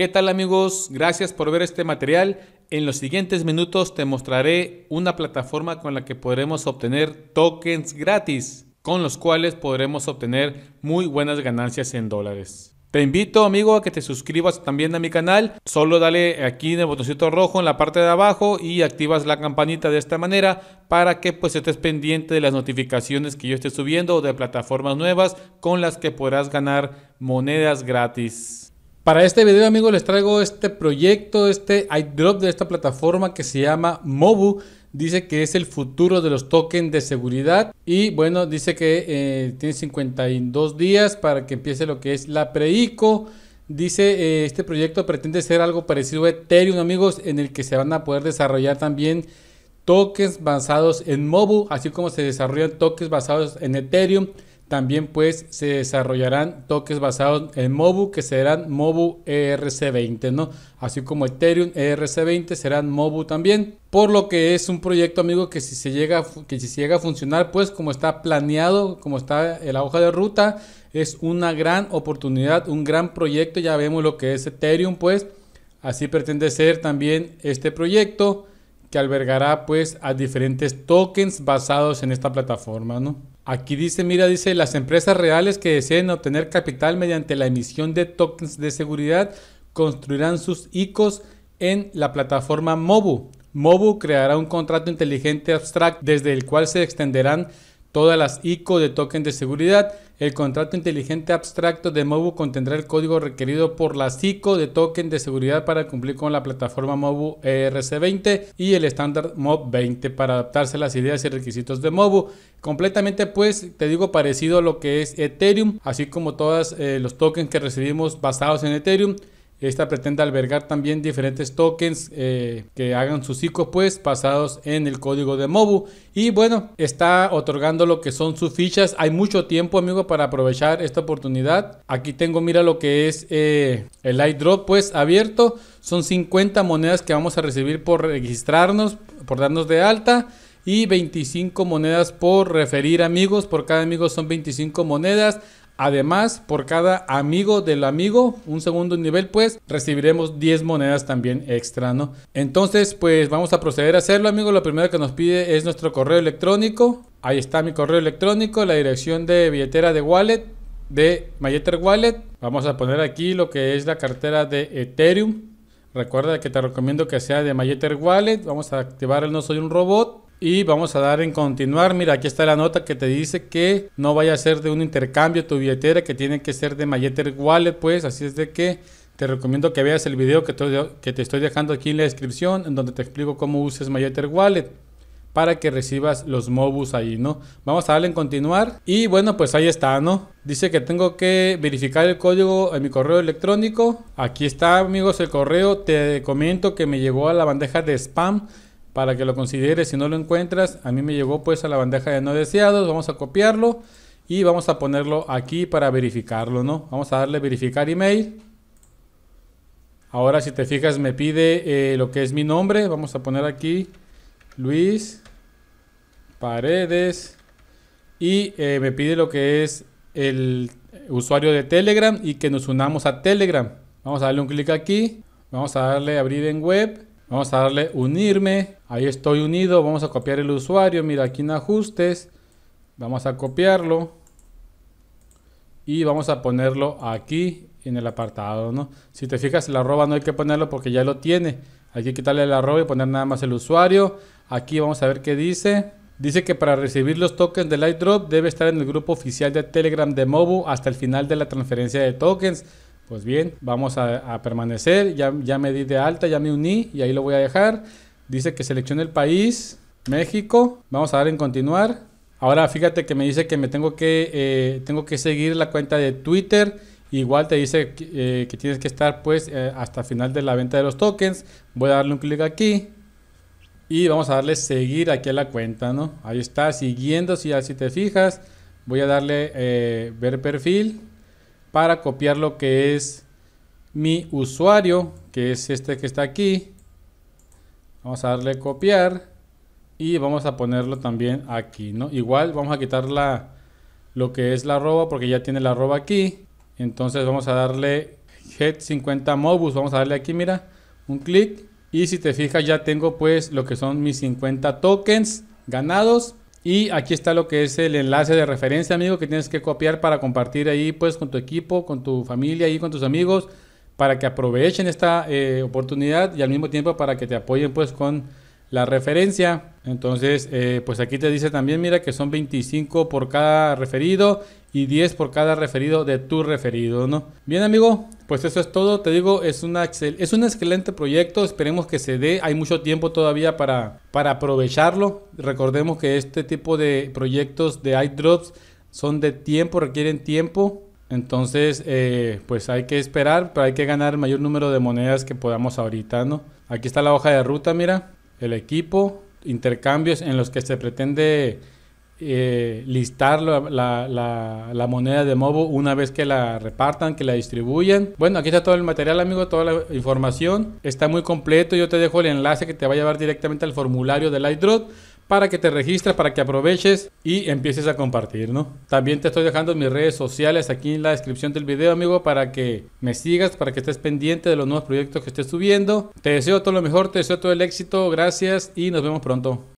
¿Qué tal amigos? Gracias por ver este material. En los siguientes minutos te mostraré una plataforma con la que podremos obtener tokens gratis, con los cuales podremos obtener muy buenas ganancias en dólares. Te invito, amigo, a que te suscribas también a mi canal. Solo dale aquí en el botoncito rojo en la parte de abajo y activas la campanita de esta manera para que pues estés pendiente de las notificaciones que yo esté subiendo o de plataformas nuevas con las que podrás ganar monedas gratis. Para este video amigos les traigo este proyecto, este iDrop de esta plataforma que se llama Mobu. Dice que es el futuro de los tokens de seguridad y bueno, dice que eh, tiene 52 días para que empiece lo que es la pre-ICO. Dice eh, este proyecto pretende ser algo parecido a Ethereum amigos en el que se van a poder desarrollar también tokens basados en Mobu, así como se desarrollan tokens basados en Ethereum. También pues se desarrollarán toques basados en MOBU que serán MOBU ERC20, ¿no? Así como Ethereum ERC20 serán MOBU también. Por lo que es un proyecto, amigo, que si se llega, que si llega a funcionar, pues como está planeado, como está en la hoja de ruta, es una gran oportunidad, un gran proyecto. Ya vemos lo que es Ethereum, pues así pretende ser también este proyecto que albergará pues a diferentes tokens basados en esta plataforma, ¿no? Aquí dice, mira, dice, las empresas reales que deseen obtener capital mediante la emisión de tokens de seguridad construirán sus ICOs en la plataforma Mobu. Mobu creará un contrato inteligente abstracto desde el cual se extenderán todas las ICO de token de seguridad. El contrato inteligente abstracto de MOBU contendrá el código requerido por las ICO de token de seguridad para cumplir con la plataforma MOBU ERC20 y el estándar MOB20 para adaptarse a las ideas y requisitos de MOBU. Completamente pues, te digo, parecido a lo que es Ethereum, así como todos eh, los tokens que recibimos basados en Ethereum. Esta pretende albergar también diferentes tokens eh, que hagan sus ICO pues pasados en el código de Mobu. Y bueno, está otorgando lo que son sus fichas. Hay mucho tiempo amigo para aprovechar esta oportunidad. Aquí tengo mira lo que es eh, el iDrop, pues abierto. Son 50 monedas que vamos a recibir por registrarnos, por darnos de alta y 25 monedas por referir amigos. Por cada amigo son 25 monedas. Además, por cada amigo del amigo, un segundo nivel, pues recibiremos 10 monedas también extra, ¿no? Entonces, pues vamos a proceder a hacerlo, amigo Lo primero que nos pide es nuestro correo electrónico. Ahí está mi correo electrónico, la dirección de billetera de wallet de Mayeter Wallet. Vamos a poner aquí lo que es la cartera de Ethereum. Recuerda que te recomiendo que sea de Mayeter Wallet. Vamos a activar el no soy un robot. Y vamos a dar en continuar. Mira, aquí está la nota que te dice que no vaya a ser de un intercambio tu billetera, que tiene que ser de Mayeter Wallet, pues. Así es de que te recomiendo que veas el video que te, estoy dejando aquí en la descripción, en donde te explico cómo uses Mayeter Wallet para que recibas los mobus ahí, ¿no? Vamos a darle en continuar. Y bueno, pues ahí está, ¿no? Dice que tengo que verificar el código en mi correo electrónico. Aquí está, amigos, el correo. Te comento que me llegó a la bandeja de spam para que lo consideres. Si no lo encuentras, a mí me llegó pues a la bandeja de no deseados. Vamos a copiarlo y vamos a ponerlo aquí para verificarlo, ¿no? Vamos a darle verificar email. Ahora si te fijas me pide eh, lo que es mi nombre. Vamos a poner aquí Luis Paredes. Y eh, me pide lo que es el usuario de Telegram y que nos unamos a Telegram. Vamos a darle un clic aquí. Vamos a darle abrir en web. Vamos a darle unirme. Ahí estoy unido. Vamos a copiar el usuario. Mira, aquí en ajustes. Vamos a copiarlo. Y vamos a ponerlo aquí en el apartado, Si te fijas, el arroba no hay que ponerlo porque ya lo tiene. Hay que quitarle el arroba y poner nada más el usuario. Aquí vamos a ver qué dice. Dice que para recibir los tokens de Lightdrop debe estar en el grupo oficial de Telegram de Mobu hasta el final de la transferencia de tokens. Pues bien, vamos a, permanecer, ya, me di de alta, ya me uní y ahí lo voy a dejar. Dice que seleccione el país, México. Vamos a dar en continuar. Ahora fíjate que me dice que me tengo que, eh, tengo que seguir la cuenta de Twitter. Igual te dice que eh, tienes que estar pues eh, hasta final de la venta de los tokens. Voy a darle un clic aquí. Y vamos a darle seguir aquí a la cuenta, ¿no? Ahí está, siguiendo, si así te fijas. Voy a darle ver perfil para copiar lo que es mi usuario, que es este que está aquí. Vamos a darle copiar y vamos a ponerlo también aquí, ¿no? Igual vamos a quitar lo que es la arroba porque ya tiene la arroba aquí. Entonces vamos a darle head 50 mobus, vamos a darle aquí, mira, un clic. Y si te fijas ya tengo pues lo que son mis 50 tokens ganados. Y aquí está lo que es el enlace de referencia, amigo, que tienes que copiar para compartir ahí, pues, con tu equipo, con tu familia y con tus amigos, para que aprovechen esta eh, oportunidad y al mismo tiempo para que te apoyen, pues, con la referencia. Entonces, eh, pues aquí te dice también, mira, que son 25 por cada referido y 10 por cada referido de tu referido, ¿no? Bien, amigo, pues eso es todo, te digo, es, un excel, es un excelente proyecto, esperemos que se dé, hay mucho tiempo todavía para, para aprovecharlo. Recordemos que este tipo de proyectos de iDrops son de tiempo, requieren tiempo, entonces eh, pues hay que esperar, pero hay que ganar el mayor número de monedas que podamos ahorita, ¿no? Aquí está la hoja de ruta, mira, el equipo, intercambios en los que se pretende eh, listar la, moneda de Mobo una vez que la repartan, que la distribuyan. Bueno, aquí está todo el material, amigo, toda la información. Está muy completo. Yo te dejo el enlace que te va a llevar directamente al formulario de Lightdrop para que te registres, para que aproveches y empieces a compartir, También te estoy dejando mis redes sociales aquí en la descripción del video, amigo, para que me sigas, para que estés pendiente de los nuevos proyectos que estés subiendo. Te deseo todo lo mejor, te deseo todo el éxito, gracias y nos vemos pronto.